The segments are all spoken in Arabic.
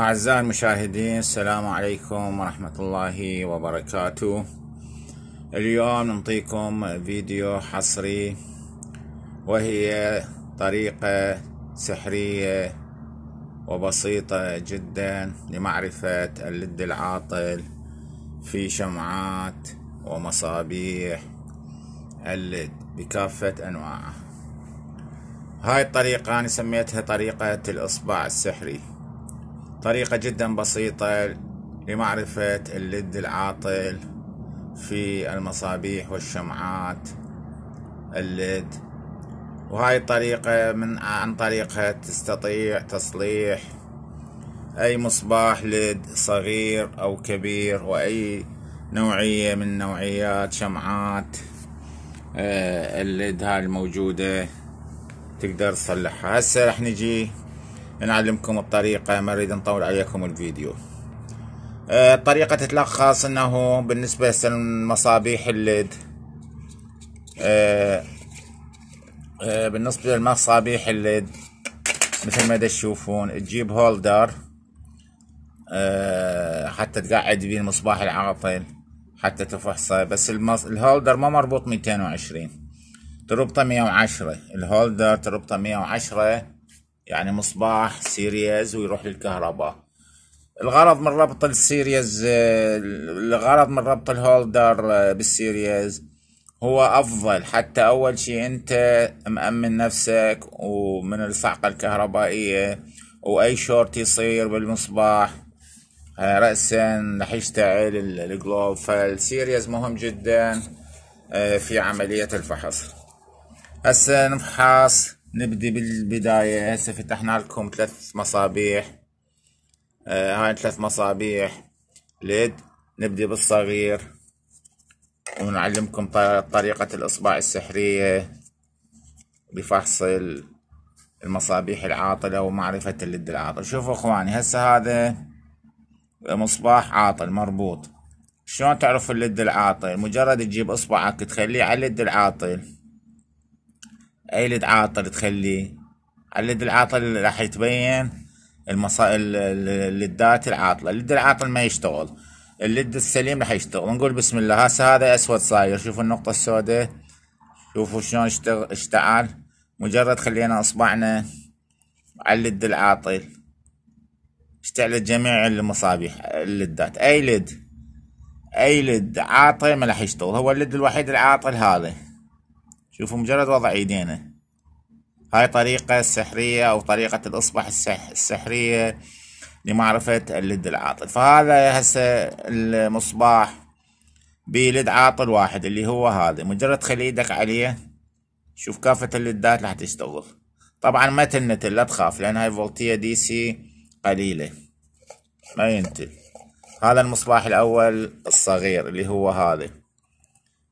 أعزائي المشاهدين السلام عليكم ورحمة الله وبركاته اليوم نعطيكم فيديو حصري وهي طريقة سحرية وبسيطة جدا لمعرفة اللد العاطل في شمعات ومصابيح اللد بكافة أنواعه هاي الطريقة أنا سميتها طريقة الإصبع السحري طريقة جدا بسيطة لمعرفة اللد العاطل في المصابيح والشمعات اللد وهاي الطريقة من عن طريقها تستطيع تصليح أي مصباح لد صغير أو كبير وأي نوعية من نوعيات شمعات آه، اللد هاي الموجودة تقدر تصلحها هسه راح نجي نعلمكم الطريقة ما نريد نطول عليكم الفيديو الطريقة آه، تتلخص انه بالنسبة للمصابيح الليد آه، آه، بالنسبة للمصابيح الليد مثل ما تشوفون تجيب هولدر حتى تقعد بيه المصباح العاطل حتى تفحصه بس المص... الهولدر ما مربوط 220 تربطه 110 الهولدر تربطه 110 يعني مصباح سيريز ويروح للكهرباء الغرض من ربط السيريز الغرض من ربط الهولدر بالسيريز هو افضل حتى اول شيء انت مأمن نفسك ومن الصعقة الكهربائية واي شورت يصير بالمصباح رأسا رح يشتعل الجلوب فالسيريز مهم جدا آه، في عملية الفحص هسه نفحص نبدي بالبداية هسه فتحنا لكم ثلاث مصابيح آه هاي ثلاث مصابيح ليد نبدي بالصغير ونعلمكم طريقة الإصبع السحرية بفحص المصابيح العاطلة ومعرفة اللد العاطل شوفوا اخواني هسه هذا مصباح عاطل مربوط شلون تعرف اللد العاطل مجرد تجيب اصبعك تخليه على اللد العاطل اي لد عاطل تخليه على العاطل راح يتبين المصائل اللدات العاطلة اللد العاطل ما يشتغل اللد السليم راح يشتغل نقول بسم الله هسه هذا اسود صاير شوفوا النقطة السوداء شوفوا شلون اشتعل مجرد خلينا اصبعنا على اللد العاطل اشتعلت جميع المصابيح اللدات اي لد اي لد عاطل ما راح يشتغل هو اللد الوحيد العاطل هذا شوفوا مجرد وضع ايدينا هاي طريقة سحرية او طريقة الاصبع السحرية لمعرفة اللد العاطل فهذا هسه المصباح بلد عاطل واحد اللي هو هذا مجرد تخلي ايدك عليه شوف كافة اللدات راح تشتغل طبعا ما تنتل لا تخاف لان هاي فولتية دي سي قليلة ما ينتل هذا المصباح الاول الصغير اللي هو هذا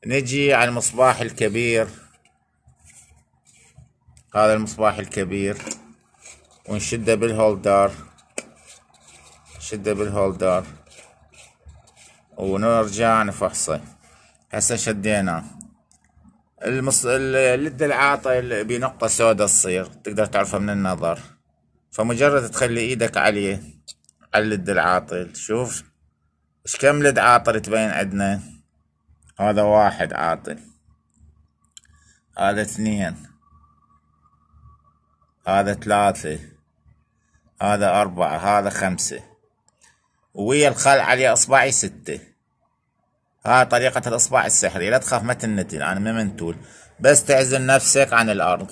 نجي على المصباح الكبير هذا المصباح الكبير ونشده بالهولدر نشده بالهولدر ونرجع نفحصه هسه شديناه المص... اللد العاطل بنقطة سوداء تصير تقدر تعرفها من النظر فمجرد تخلي ايدك عليه على اللد العاطل شوف ايش كم لد عاطل تبين عندنا هذا واحد عاطل هذا اثنين هذا ثلاثة هذا أربعة هذا خمسة ويا الخال علي إصبعي ستة هاي طريقة الإصبع السحري لا تخاف ما تنتين أنا ما منتول بس تعزل نفسك عن الأرض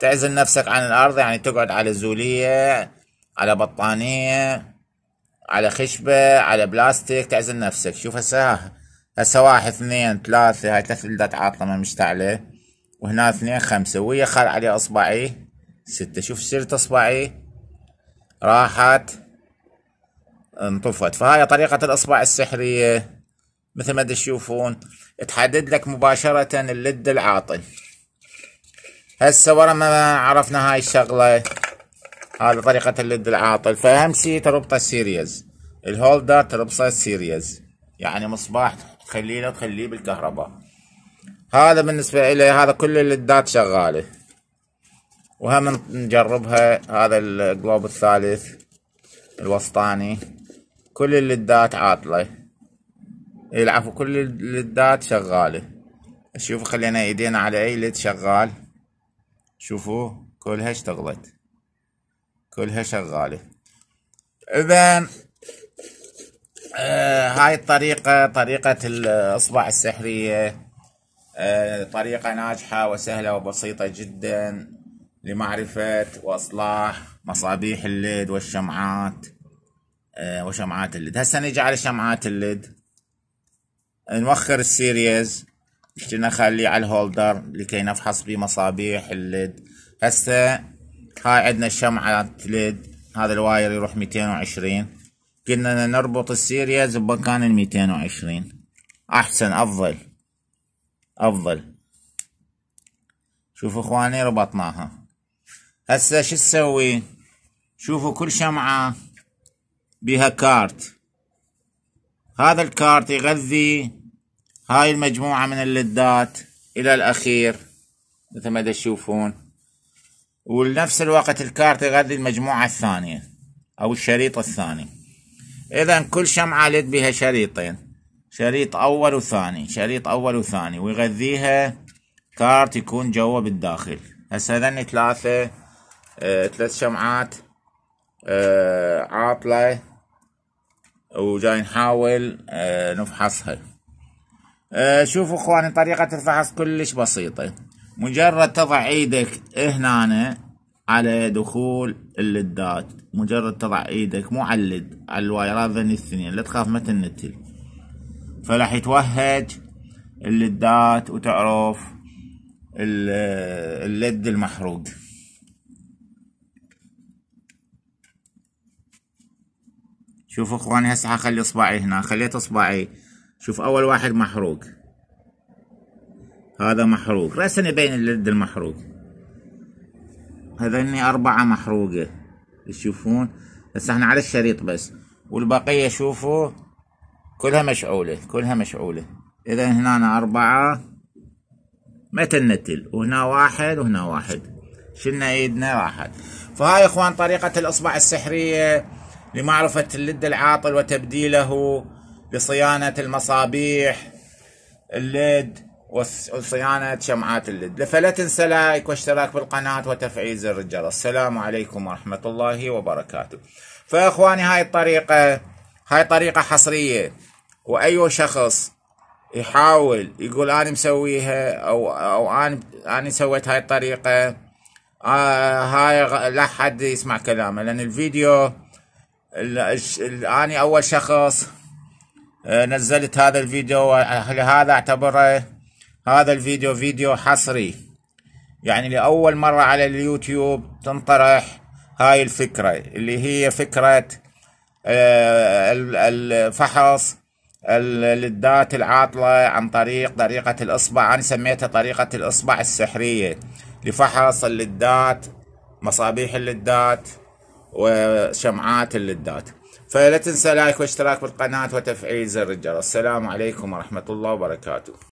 تعزل نفسك عن الأرض يعني تقعد على زولية على بطانية على خشبة على بلاستيك تعزل نفسك شوف هسه هسه واحد اثنين ثلاثة هاي ثلاث بلدات ما مشتعلة وهنا اثنين خمسة ويا خل علي إصبعي ستة شوف سيرة اصبعي راحت انطفت فهاي طريقة الاصبع السحرية مثل ما تشوفون تحدد لك مباشرة اللد العاطل هسه ورا ما عرفنا هاي الشغلة هذه طريقة اللد العاطل فأهم شيء تربطه سيريز الهولدر تربطه سيريز يعني مصباح تخليه تخليه بالكهرباء هذا بالنسبة إلي هذا كل اللدات شغالة وهم نجربها هذا الجلوب الثالث الوسطاني كل اللدات عاطلة إيه، العفو كل اللدات شغالة شوفوا خلينا ايدينا على اي لد شغال شوفوا كلها اشتغلت كلها شغالة اذا آه هاي الطريقة طريقة الأصبع السحرية آه طريقة ناجحة وسهلة وبسيطة جدا لمعرفة وإصلاح مصابيح الليد والشمعات آه، وشمعات الليد هسه نجي على شمعات الليد نوخر السيريز اشتري نخليه على الهولدر لكي نفحص به مصابيح الليد هسه هاي عندنا شمعة ليد هذا الواير يروح 220 قلنا نربط السيريز بمكان ال 220 احسن افضل افضل شوفوا اخواني ربطناها هسه شو تسوي شوفوا كل شمعة بها كارت هذا الكارت يغذي هاي المجموعة من اللدات إلى الأخير مثل ما تشوفون ولنفس الوقت الكارت يغذي المجموعة الثانية أو الشريط الثاني إذا كل شمعة لد بها شريطين شريط أول وثاني شريط أول وثاني ويغذيها كارت يكون جوا بالداخل هسه هذني ثلاثة آه، ثلاث شمعات آه، عاطلة وجاي نحاول آه، نفحصها شوفوا اخواني طريقة الفحص كلش بسيطة مجرد تضع ايدك هنا على دخول اللدات مجرد تضع ايدك مو على اللد على الوايرات ذني الثنين لا تخاف ما تنتل فلح يتوهج اللدات وتعرف اللد المحروق شوفوا اخواني هسه حخلي اصبعي هنا خليت اصبعي شوف اول واحد محروق هذا محروق رأسا يبين اليد المحروق هذني اربعة محروقة تشوفون هسه احنا على الشريط بس والبقية شوفوا كلها مشعولة كلها مشعولة اذا هنا أنا اربعة ما تنتل وهنا واحد وهنا واحد شلنا ايدنا راحت فهاي اخوان طريقة الاصبع السحرية لمعرفة اللد العاطل وتبديله لصيانة المصابيح اللد وصيانة شمعات اللد فلا تنسى لايك واشتراك بالقناة وتفعيل زر الجرس السلام عليكم ورحمة الله وبركاته فإخواني هاي الطريقة هاي طريقة حصرية وأي شخص يحاول يقول أنا مسويها أو أو أنا أنا سويت هاي الطريقة آه هاي لا حد يسمع كلامه لأن الفيديو أنا أول شخص آه، نزلت هذا الفيديو لهذا أعتبره هذا الفيديو فيديو حصري يعني لأول مرة على اليوتيوب تنطرح هاي الفكرة اللي هي فكرة آه، الفحص للذات العاطلة عن طريق طريقة الإصبع أنا سميتها طريقة الإصبع السحرية لفحص اللذات مصابيح اللذات وشمعات اللدات فلا تنسى لايك واشتراك بالقناة وتفعيل زر الجرس السلام عليكم ورحمة الله وبركاته